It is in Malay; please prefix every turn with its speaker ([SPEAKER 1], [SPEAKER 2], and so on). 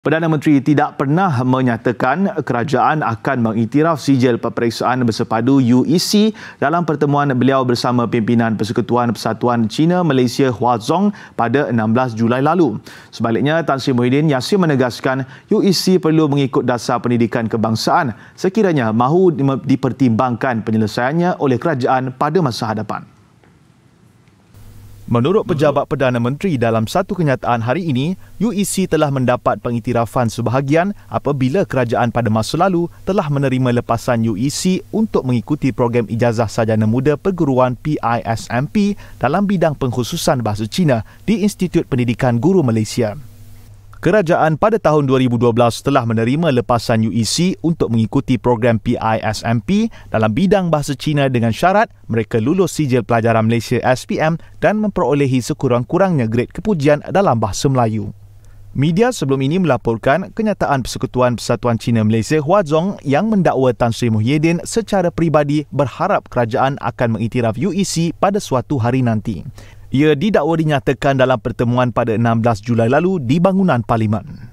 [SPEAKER 1] Perdana Menteri tidak pernah menyatakan kerajaan akan mengiktiraf sijil peperiksaan bersepadu UEC dalam pertemuan beliau bersama pimpinan Persekutuan Persatuan China Malaysia Hua Zong pada 16 Julai lalu. Sebaliknya, Tan Sri Muhyiddin Yassin menegaskan UEC perlu mengikut dasar pendidikan kebangsaan sekiranya mahu dipertimbangkan penyelesaiannya oleh kerajaan pada masa hadapan. Menurut pejabat Perdana Menteri dalam satu kenyataan hari ini, UEC telah mendapat pengiktirafan sebahagian apabila kerajaan pada masa lalu telah menerima lepasan UEC untuk mengikuti program ijazah sarjana muda perguruan PISMP dalam bidang pengkhususan bahasa Cina di Institut Pendidikan Guru Malaysia. Kerajaan pada tahun 2012 telah menerima lepasan UEC untuk mengikuti program PISMP dalam bidang bahasa Cina dengan syarat mereka lulus sijil pelajaran Malaysia SPM dan memperolehi sekurang-kurangnya grade kepujian dalam bahasa Melayu. Media sebelum ini melaporkan kenyataan Persekutuan Persatuan Cina Malaysia Hua Zhong yang mendakwa Tan Sri Muhyiddin secara peribadi berharap kerajaan akan mengiktiraf UEC pada suatu hari nanti. Ia didakwa dinyatakan dalam pertemuan pada 16 Julai lalu di bangunan Parlimen.